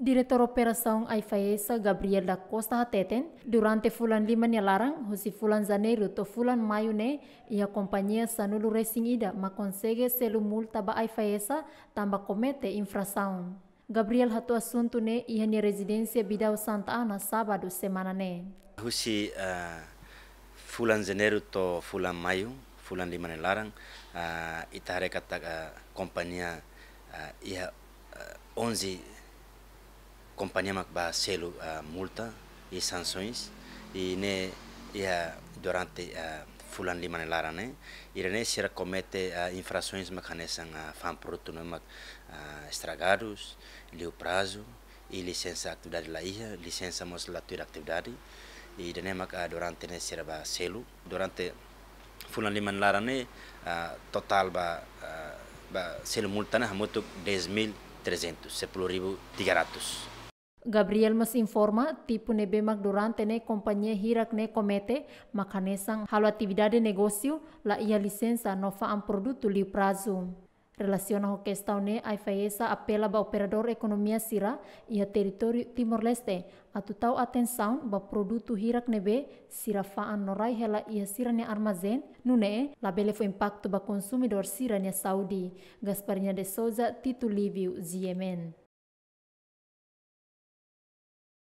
Diretor Operação AIFAESA, Gabriel da Costa Hateten, durante fulan lima nialarang, husi fulan janeiro to fulan maio ne, ia kompanyia Sanulu Racing Ida ma konsege selu multa ba AIFAESA tamba komete infração. Gabriel hatu asuntu ne ia ni residensia Bidau Santa Ana sabadu semana ne. Husi uh, eh, fulan janeiro to fulan maio, fulan lima nialarang, uh, eh, itahare kata uh, eh, kompanyia uh, ia uh, 11 acompanhamos vai selo a eh, multa e sanções e ne ia eh, durante a fulan lima nelara ne ira eh, ne sira comete a infrações macanesang a fam produto no mac estragados liu prazo e licença atividade la ia licença moslatura atividade e ira ne mac durante ne sira ba selo durante fulan lima nelara ne total ba ba selo multa na hamutuk 10.300 sepuluh ribu tiga ratus Gabriel mas informa tipo nebemac durante ne kompanye hirak ne comete sang halo atividade negosiu la ia licença no fa am produto li prazo. Relaciona ho questão ne ai faesa apela ba operador ekonomia sira ia teritori Timor-Leste atu tau atenção ba produto hirak nebe sira faan an norai hela ia sira ne armazen nune la bele fo impacto ba konsumidor sira ne Saudi. Gasparinha de Souza, Tito Livio, Ziemen.